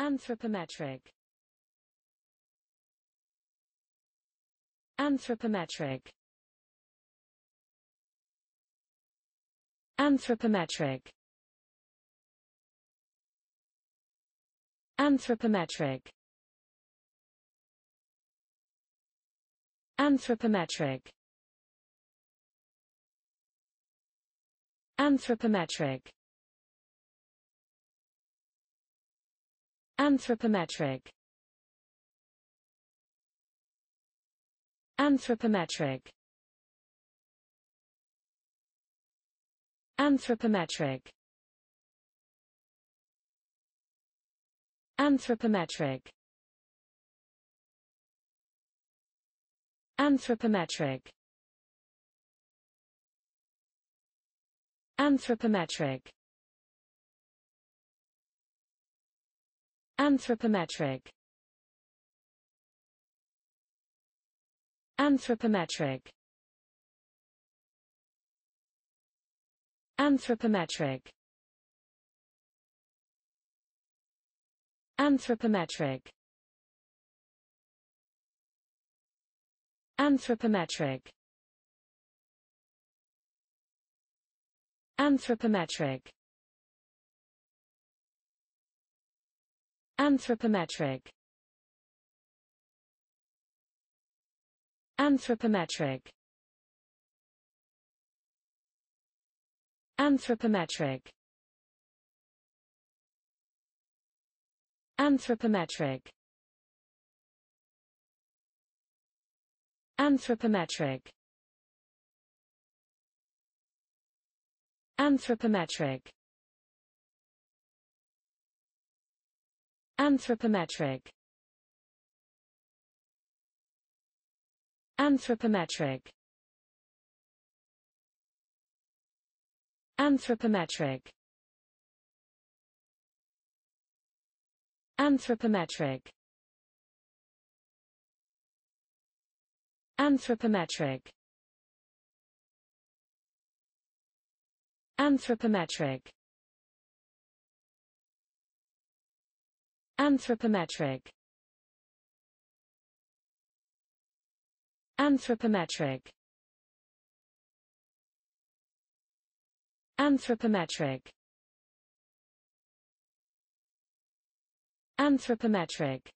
Anthropometric Anthropometric Anthropometric Anthropometric Anthropometric Anthropometric Anthropometric Anthropometric Anthropometric Anthropometric Anthropometric Anthropometric Anthropometric Anthropometric Anthropometric Anthropometric Anthropometric Anthropometric Anthropometric Anthropometric Anthropometric Anthropometric Anthropometric Anthropometric Anthropometric Anthropometric Anthropometric Anthropometric Anthropometric Anthropometric Anthropometric Anthropometric Anthropometric Anthropometric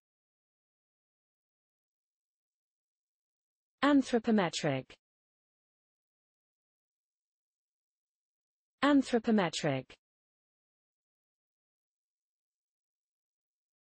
Anthropometric Anthropometric